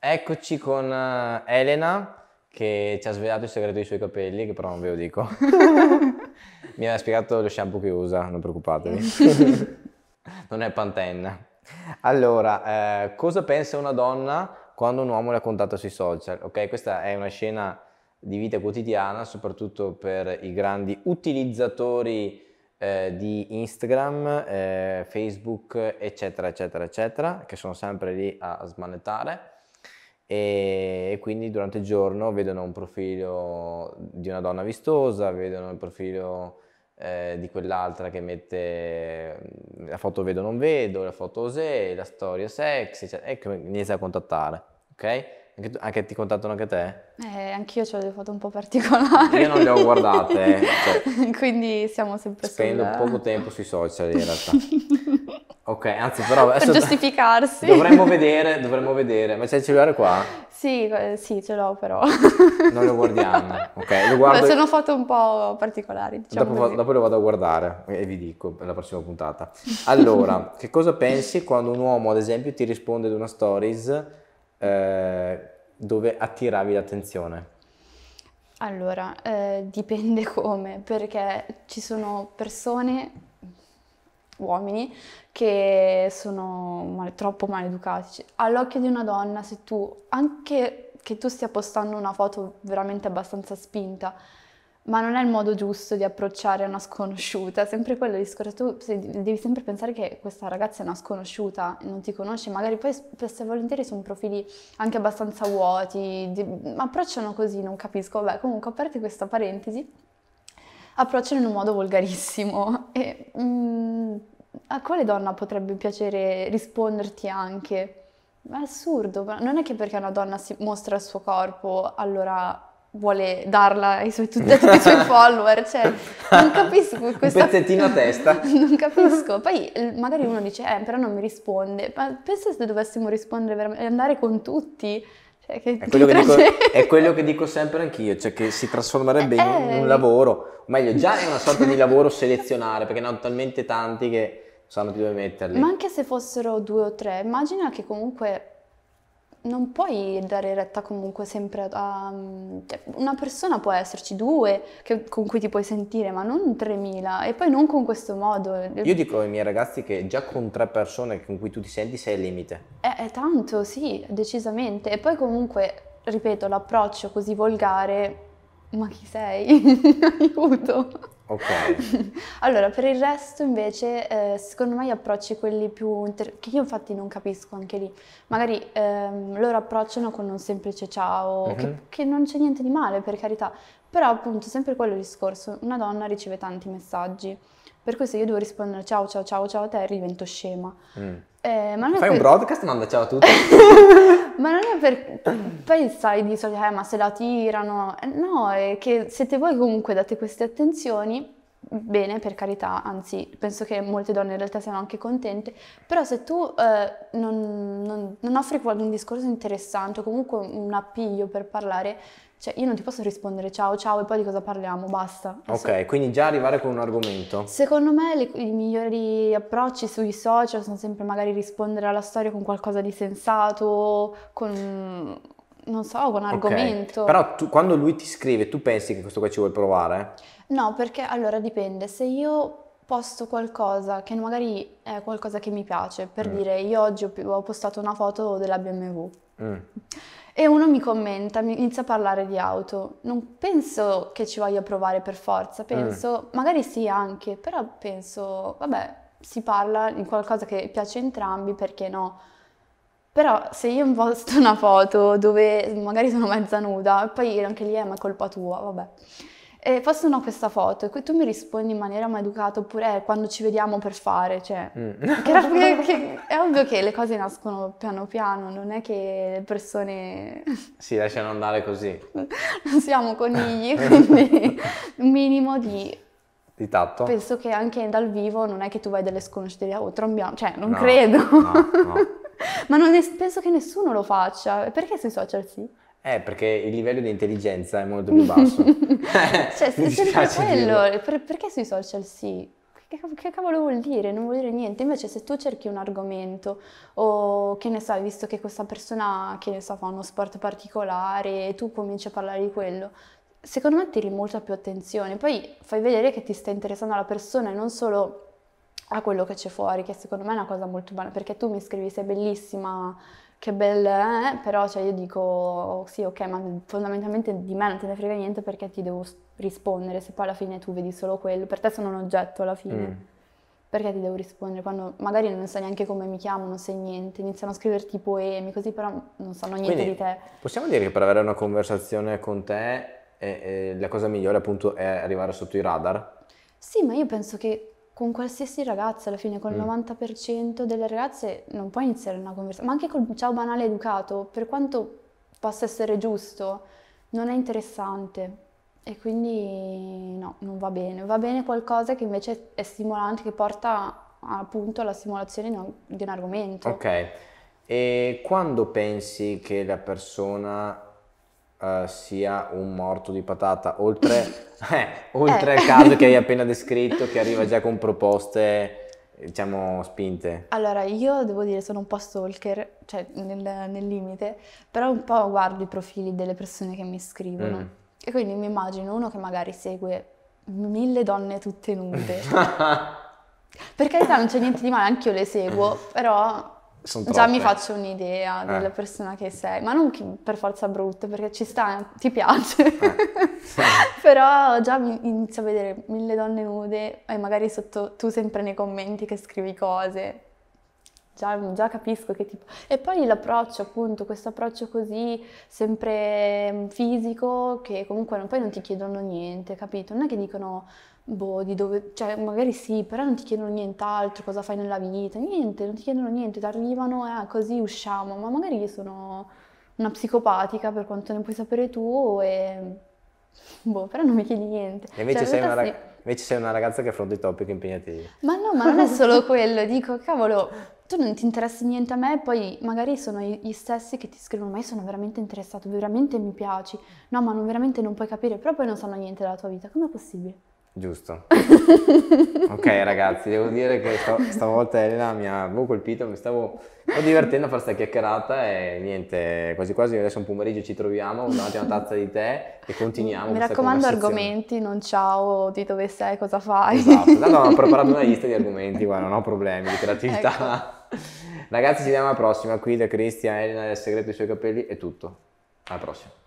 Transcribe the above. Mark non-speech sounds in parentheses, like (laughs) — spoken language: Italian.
Eccoci con eh, Elena che ci ha svelato il segreto dei suoi capelli, che però non ve lo dico. (laughs) Mi ha spiegato lo shampoo che usa, non preoccupatevi. (laughs) non è Pantenna. Allora, eh, cosa pensa una donna quando un uomo la contatta sui social? Ok, questa è una scena di vita quotidiana, soprattutto per i grandi utilizzatori eh, di Instagram, eh, Facebook, eccetera, eccetera, eccetera, che sono sempre lì a smanettare e, quindi durante il giorno vedono un profilo di una donna vistosa, vedono il profilo eh, di quell'altra che mette la foto vedo non vedo, la foto osè, la storia sexy, eccetera, e inizia a contattare, ok? Anche, tu, anche, ti contattano anche te? Eh, anch'io ho delle foto un po' particolari. Io non le ho guardate. Eh, cioè, (laughs) Quindi siamo sempre Spendo poco tempo sui social in realtà. (laughs) Ok, anzi però adesso... per giustificarsi. Dovremmo vedere, dovremmo vedere. Ma c'è il cellulare qua? Sì, eh, sì, ce l'ho però. Non lo guardiamo. Ok, lo guardo. Beh, sono foto un po' particolari, diciamo dopo, dopo, lo vado a guardare e vi dico per la prossima puntata. Allora, (laughs) che cosa pensi quando un uomo, ad esempio, ti risponde ad una stories eh, dove attiravi l'attenzione? Allora, eh, dipende come, perché ci sono persone uomini che sono mal, troppo maleducati. Cioè, all'occhio di una donna, se tu, anche che tu stia postando una foto veramente abbastanza spinta, ma non è il modo giusto di approcciare una sconosciuta, sempre quello discorso, tu devi sempre pensare che questa ragazza è una sconosciuta, non ti conosce, magari poi spesso e volentieri sono profili anche abbastanza vuoti, di, approcciano così, non capisco, vabbè comunque aperte questa parentesi, approcciano in un modo volgarissimo (laughs) e mm, a quale donna potrebbe piacere risponderti anche? Ma È assurdo, non è che perché una donna si mostra il suo corpo allora vuole darla ai suoi, tutti, a tutti i suoi (laughs) follower, cioè non capisco questo. Un pezzettino a testa. (laughs) non capisco, poi eh, magari uno dice eh però non mi risponde, ma pensa se dovessimo rispondere veramente, andare con tutti, cioè, che è, quello che dico, è, quello che dico, sempre anch'io, cioè che si trasformerebbe eh, in un eh. lavoro, o meglio già è una sorta di lavoro selezionare perché ne ho talmente tanti che sanno più dove metterli. Ma anche se fossero due o tre, immagina che comunque non puoi dare retta comunque sempre a... Mm, cioè, una persona può esserci due che, con cui ti puoi sentire, ma non 3.000 e poi non con questo modo. Io dico ai miei ragazzi che già con tre persone con cui tu ti senti sei al limite. È, eh, è tanto, sì, decisamente. E poi comunque, ripeto, l'approccio così volgare, ma chi sei? (laughs) Aiuto! Ok. (laughs) allora, per il resto invece, eh, secondo me gli approcci quelli più... Inter- che io infatti non capisco anche lì. Magari ehm, loro approcciano con un semplice ciao, uh-huh. che, mhm. che non c'è niente di male, per carità. Però appunto, sempre quello discorso, una donna riceve tanti messaggi. Per questo se io devo rispondere ciao ciao ciao ciao a te divento scema. Mm. Eh, ma non Fai per... un broadcast e manda ciao a tutti. (laughs) ma non è perché Poi sai di solito, eh, ma se la tirano... Eh, no, è che siete voi comunque date queste attenzioni, bene per carità, anzi penso che molte donne in realtà siano anche contente, però se tu eh, non, non, non offri un discorso interessante o comunque un appiglio per parlare, cioè, io non ti posso rispondere ciao, ciao e poi di cosa parliamo, basta. Adesso... Ok, quindi già arrivare con un argomento. Secondo me le, i migliori approcci sui social sono sempre magari rispondere alla storia con qualcosa di sensato, con non so, con un argomento. Okay. Però tu, quando lui ti scrive, tu pensi che questo qua ci vuoi provare? No, perché allora dipende, se io posto qualcosa che magari è qualcosa che mi piace, per mm. dire io oggi ho, ho postato una foto della BMW e uno mi commenta, mi inizia a parlare di auto. Non penso che ci voglia provare per forza, eh. penso, mm. magari sì anche, però penso, vabbè, si parla in qualcosa che piace a entrambi, perché no? Però se io imposto una foto dove magari sono mezza nuda, poi anche lì eh, è ma colpa tua, vabbè eh, forse no questa foto e tu mi rispondi in maniera maleducata oppure eh, quando ci vediamo per fare, cioè, mm. (laughs) che, che, è ovvio che le cose nascono piano piano, non è che le persone... (laughs) Si lasciano andare così. non siamo conigli, quindi (laughs) un minimo di... Di tatto. Penso che anche dal vivo non è che tu vai delle sconosciute o oh, trombiamo, cioè non no, credo. No, no. Ma non è, penso che nessuno lo faccia, perché sui social sì? Eh, perché il livello di intelligenza è molto più basso. (laughs) Eh, cioè, se sempre quello, per, perché sui social sì? Che, che, cavolo vuol dire? Non vuol dire niente. Invece se tu cerchi un argomento o che ne sai, visto che questa persona, che ne so, fa uno sport particolare e tu cominci a parlare di quello, secondo me tiri molta più attenzione. Poi fai vedere che ti sta interessando la persona e non solo a quello che c'è fuori, che secondo me è una cosa molto buona, perché tu mi scrivi sei bellissima, che bella, eh, però cioè io dico sì ok ma fondamentalmente di me non te ne frega niente perché ti devo rispondere se poi alla fine tu vedi solo quello per te sono un oggetto alla fine mm. perché ti devo rispondere quando magari non sai neanche come mi chiamo non sai niente iniziano a scriverti poemi così però non sanno niente Quindi, di te possiamo dire che per avere una conversazione con te eh, eh, la cosa migliore appunto è arrivare sotto i radar sì ma io penso che con qualsiasi ragazza, alla fine con il mm. 90% delle ragazze non puoi iniziare una conversazione, ma anche col ciao banale educato, per quanto possa essere giusto, non è interessante e quindi no, non va bene. Va bene qualcosa che invece è stimolante, che porta appunto alla stimolazione di un argomento. Ok, e quando pensi che la persona uh, sia un morto di patata, oltre, (laughs) eh, oltre eh. al caso che hai appena descritto, che arriva già con proposte diciamo spinte? Allora, io devo dire sono un po' stalker, cioè nel, nel limite, però un po' guardo i profili delle persone che mi scrivono. Mm. E quindi mi immagino uno che magari segue mille donne tutte nude. (laughs) per carità non c'è niente di male, anch'io le seguo, però sono Già mi faccio un'idea eh. della persona che sei, ma non per forza brutta, perché ci sta, ti piace. Eh. (laughs) Però già inizio a vedere mille donne nude e magari sotto tu sempre nei commenti che scrivi cose già, già capisco che tipo... E poi l'approccio appunto, questo approccio così sempre mm, fisico che comunque poi non ti chiedono niente, capito? Non è che dicono boh, di dove, cioè magari sì, però non ti chiedono nient'altro, cosa fai nella vita, niente, non ti chiedono niente, ti arrivano e eh, ah, così usciamo, ma magari sono una psicopatica per quanto ne puoi sapere tu e (laughs) boh, però non mi chiedi niente. E invece, cioè, sei, una rag- sì. invece sei una ragazza che affronta i topic impegnativi. Ma no, ma non è solo quello, dico cavolo, tu non ti interessi niente a me, poi magari sono gli stessi che ti scrivono, ma io sono veramente interessato, veramente mi piaci, no ma non, veramente non puoi capire, però poi non sanno niente della tua vita, com'è possibile? Giusto. (laughs) ok ragazzi, devo dire che sto, stavolta Elena mi ha colpito, mi stavo divertendo a fare questa chiacchierata e niente, quasi quasi adesso un pomeriggio ci troviamo davanti a una tazza di tè e continuiamo. Mi raccomando argomenti, non ciao di dove sei, cosa fai. Esatto, no, no, (laughs) ho preparato una lista di argomenti, guarda, non ho problemi di creatività. Ecco. Ragazzi, ci vediamo alla prossima. Qui da Cristian, Elena del Segreto dei suoi capelli è tutto. Alla prossima.